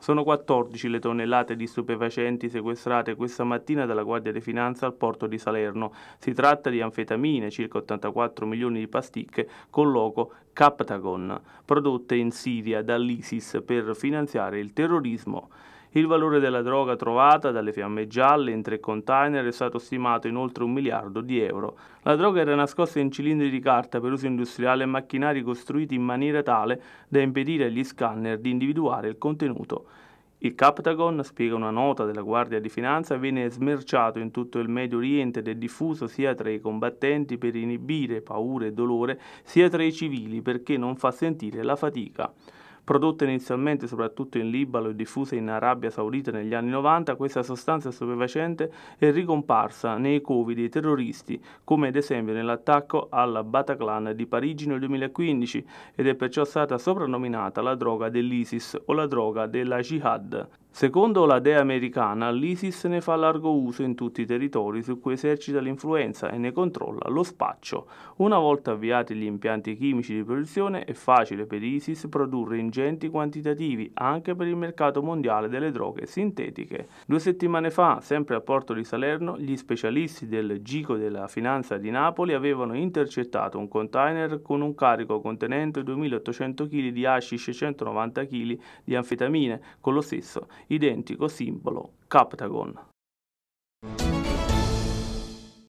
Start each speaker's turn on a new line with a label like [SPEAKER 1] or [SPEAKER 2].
[SPEAKER 1] Sono 14 le tonnellate di stupefacenti sequestrate questa mattina dalla Guardia di Finanza al porto di Salerno. Si tratta di anfetamine, circa 84 milioni di pasticche, con logo Captagon, prodotte in Siria dall'ISIS per finanziare il terrorismo. Il valore della droga trovata dalle fiamme gialle in tre container è stato stimato in oltre un miliardo di euro. La droga era nascosta in cilindri di carta per uso industriale e macchinari costruiti in maniera tale da impedire agli scanner di individuare il contenuto. Il Captagon, spiega una nota della Guardia di Finanza, viene smerciato in tutto il Medio Oriente ed è diffuso sia tra i combattenti per inibire paure e dolore, sia tra i civili perché non fa sentire la fatica. Prodotta inizialmente soprattutto in Libano e diffusa in Arabia Saudita negli anni 90, questa sostanza stupefacente è ricomparsa nei covi dei terroristi, come ad esempio nell'attacco alla Bataclan di Parigi nel 2015 ed è perciò stata soprannominata la droga dell'ISIS o la droga della jihad. Secondo la DEA americana, l'ISIS ne fa largo uso in tutti i territori su cui esercita l'influenza e ne controlla lo spaccio. Una volta avviati gli impianti chimici di produzione, è facile per ISIS produrre ingenti quantitativi anche per il mercato mondiale delle droghe sintetiche. Due settimane fa, sempre a Porto di Salerno, gli specialisti del Gico della Finanza di Napoli avevano intercettato un container con un carico contenente 2.800 kg di hashish e 190 kg di anfetamine, con lo stesso identico simbolo captagon.